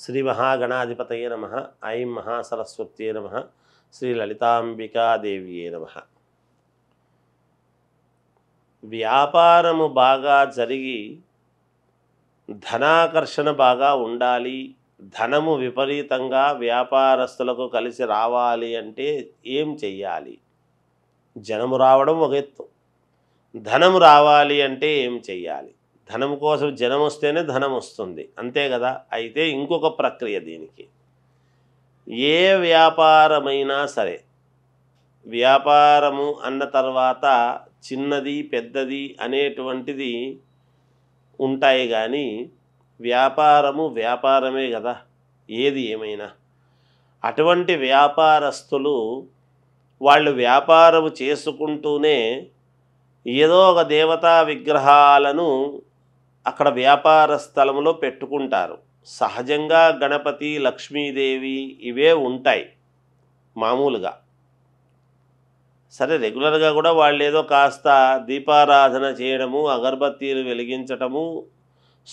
శ్రీ మహాగణాధిపతయే నమ ఐం మహాసరస్వతీ నమ శ్రీ లలితాంబికాదేవియే నమ వ్యాపారము బాగా జరిగి ధనాకర్షణ బాగా ఉండాలి ధనము విపరీతంగా వ్యాపారస్తులకు కలిసి రావాలి అంటే ఏం చెయ్యాలి జనము రావడం ఒక ఎత్తు ధనము రావాలి అంటే ఏం చెయ్యాలి ధనం కోసం జనం వస్తేనే ధనం వస్తుంది అంతే కదా అయితే ఇంకొక ప్రక్రియ దీనికి ఏ వ్యాపారమైనా సరే వ్యాపారము అన్న తర్వాత చిన్నది పెద్దది అనేటువంటిది ఉంటాయి కానీ వ్యాపారము వ్యాపారమే కదా ఏది ఏమైనా అటువంటి వ్యాపారస్తులు వాళ్ళు వ్యాపారము చేసుకుంటూనే ఏదో ఒక దేవతా విగ్రహాలను అక్కడ వ్యాపార స్థలంలో పెట్టుకుంటారు సహజంగా గణపతి లక్ష్మీదేవి ఇవే ఉంటాయి మామూలుగా సరే రెగ్యులర్గా కూడా వాళ్ళు ఏదో కాస్త దీపారాధన చేయడము అగరబత్తీలు వెలిగించటము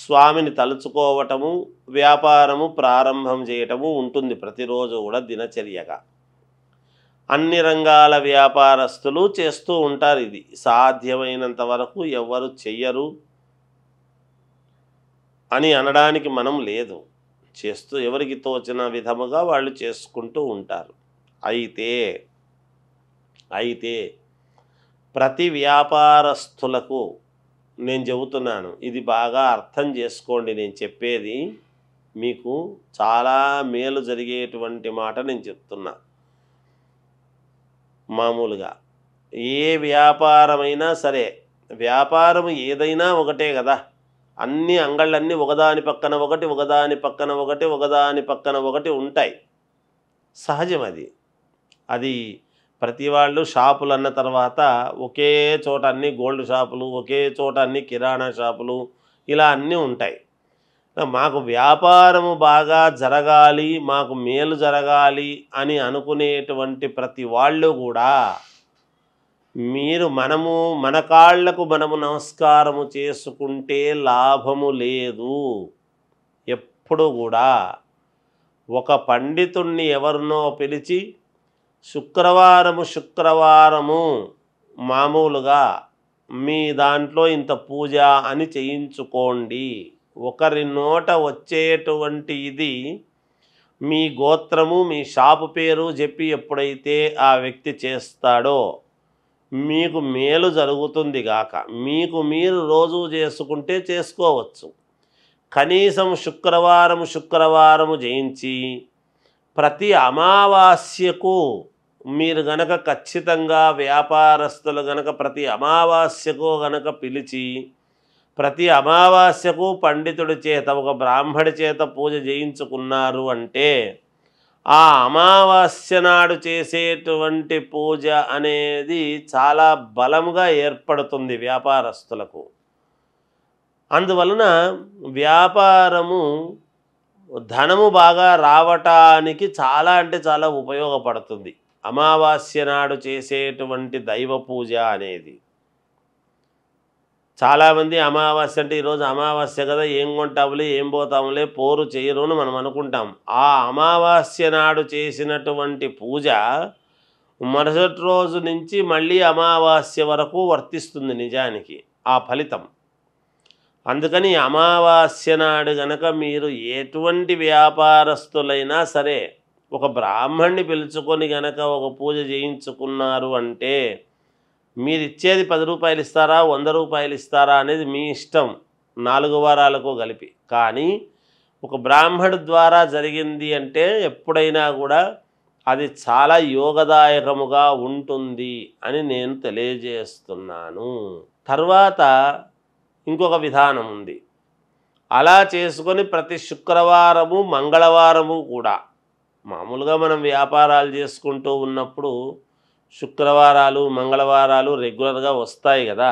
స్వామిని తలుచుకోవటము వ్యాపారము ప్రారంభం చేయటము ఉంటుంది ప్రతిరోజు కూడా దినచర్యగా అన్ని రంగాల వ్యాపారస్తులు చేస్తూ ఉంటారు ఇది సాధ్యమైనంత వరకు ఎవ్వరు చెయ్యరు అని అనడానికి మనం లేదు చేస్తూ ఎవరికి తోచిన విధముగా వాళ్ళు చేసుకుంటూ ఉంటారు అయితే అయితే ప్రతి వ్యాపారస్తులకు నేను చెబుతున్నాను ఇది బాగా అర్థం చేసుకోండి నేను చెప్పేది మీకు చాలా మేలు జరిగేటువంటి మాట నేను చెప్తున్నా మామూలుగా ఏ వ్యాపారమైనా సరే వ్యాపారం ఏదైనా ఒకటే కదా అన్ని అంగళ్ళన్నీ ఒకదాని పక్కన ఒకటి ఒకదాని పక్కన ఒకటి ఒకదాని పక్కన ఒకటి ఉంటాయి సహజం అది అది ప్రతి వాళ్ళు షాపులు అన్న తర్వాత ఒకే చోట అన్ని గోల్డ్ షాపులు ఒకే చోట అన్ని కిరాణా షాపులు ఇలా అన్నీ ఉంటాయి మాకు వ్యాపారము బాగా జరగాలి మాకు మేలు జరగాలి అని అనుకునేటువంటి ప్రతి వాళ్ళు కూడా మీరు మనము మన కాళ్లకు మనము నమస్కారము చేసుకుంటే లాభము లేదు ఎప్పుడు కూడా ఒక పండితుణ్ణి ఎవరినో పిలిచి శుక్రవారము శుక్రవారము మామూలుగా మీ దాంట్లో ఇంత పూజ అని చేయించుకోండి ఒకరి నోట వచ్చేటువంటి ఇది మీ గోత్రము మీ షాపు పేరు చెప్పి ఎప్పుడైతే ఆ వ్యక్తి చేస్తాడో మీకు మేలు జరుగుతుంది గాక మీకు మీరు రోజు చేసుకుంటే చేసుకోవచ్చు కనీసం శుక్రవారం శుక్రవారం జయించి ప్రతి అమావాస్యకు మీరు గనక ఖచ్చితంగా వ్యాపారస్తులు గనక ప్రతి అమావాస్యకు గనక పిలిచి ప్రతి అమావాస్యకు పండితుడి చేత ఒక బ్రాహ్మడి చేత పూజ చేయించుకున్నారు అంటే ఆ అమావాస్య నాడు చేసేటువంటి పూజ అనేది చాలా బలముగా ఏర్పడుతుంది వ్యాపారస్తులకు అందువలన వ్యాపారము ధనము బాగా రావటానికి చాలా అంటే చాలా ఉపయోగపడుతుంది అమావాస్య నాడు చేసేటువంటి దైవ పూజ అనేది చాలామంది అమావాస్య అంటే ఈరోజు అమావాస్య కదా ఏం కొంటాములే ఏం పోతాములే పోరు చేయరు అని మనం అనుకుంటాం ఆ అమావాస్య నాడు చేసినటువంటి పూజ మరుసటి రోజు నుంచి మళ్ళీ అమావాస్య వరకు వర్తిస్తుంది నిజానికి ఆ ఫలితం అందుకని అమావాస్య నాడు గనక మీరు ఎటువంటి వ్యాపారస్తులైనా సరే ఒక బ్రాహ్మణ్ణి పిలుచుకొని గనక ఒక పూజ చేయించుకున్నారు అంటే మీరు ఇచ్చేది పది రూపాయలు ఇస్తారా వంద రూపాయలు ఇస్తారా అనేది మీ ఇష్టం నాలుగు వారాలకు కలిపి కానీ ఒక బ్రాహ్మడు ద్వారా జరిగింది అంటే ఎప్పుడైనా కూడా అది చాలా యోగదాయకముగా ఉంటుంది అని నేను తెలియజేస్తున్నాను తర్వాత ఇంకొక విధానం ఉంది అలా చేసుకొని ప్రతి శుక్రవారము మంగళవారము కూడా మామూలుగా మనం వ్యాపారాలు చేసుకుంటూ ఉన్నప్పుడు శుక్రవారాలు మంగళవారాలు రెగ్యులర్గా వస్తాయి కదా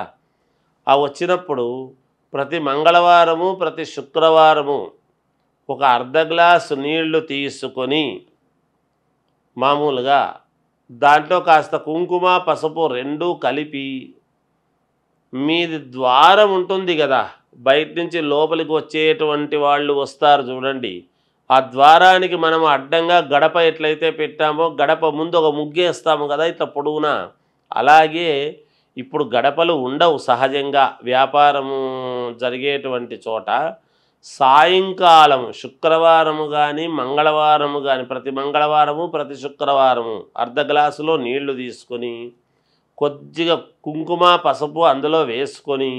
ఆ వచ్చినప్పుడు ప్రతి మంగళవారము ప్రతి శుక్రవారము ఒక అర్ధ గ్లాసు నీళ్లు తీసుకొని మామూలుగా దాంట్లో కాస్త కుంకుమ పసుపు రెండూ కలిపి మీది ద్వారం ఉంటుంది కదా బయట నుంచి లోపలికి వచ్చేటువంటి వాళ్ళు వస్తారు చూడండి ఆ ద్వారానికి మనం అడ్డంగా గడప ఎట్లయితే పెట్టామో గడప ముందు ఒక ముగ్గేస్తాము కదా ఇట్లా పొడవునా అలాగే ఇప్పుడు గడపలు ఉండవు సహజంగా వ్యాపారము జరిగేటువంటి చోట సాయంకాలం శుక్రవారము కానీ మంగళవారము కానీ ప్రతి మంగళవారము ప్రతి శుక్రవారము అర్ధ గ్లాసులో నీళ్లు తీసుకొని కొద్దిగా కుంకుమ పసుపు అందులో వేసుకొని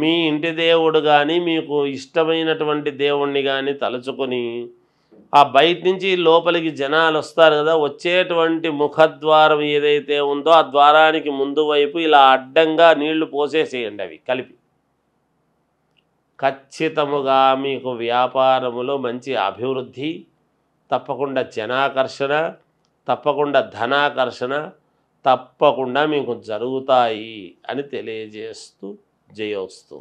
మీ ఇంటి దేవుడు కానీ మీకు ఇష్టమైనటువంటి దేవుణ్ణి కానీ తలుచుకొని ఆ బయట నుంచి లోపలికి జనాలు వస్తారు కదా వచ్చేటువంటి ముఖద్వారం ఏదైతే ఉందో ఆ ద్వారానికి ముందు వైపు ఇలా అడ్డంగా నీళ్లు పోసేసేయండి అవి కలిపి ఖచ్చితముగా మీకు వ్యాపారములో మంచి అభివృద్ధి తప్పకుండా జనాకర్షణ తప్పకుండా ధనాకర్షణ తప్పకుండా మీకు జరుగుతాయి అని తెలియజేస్తూ జయోస్తు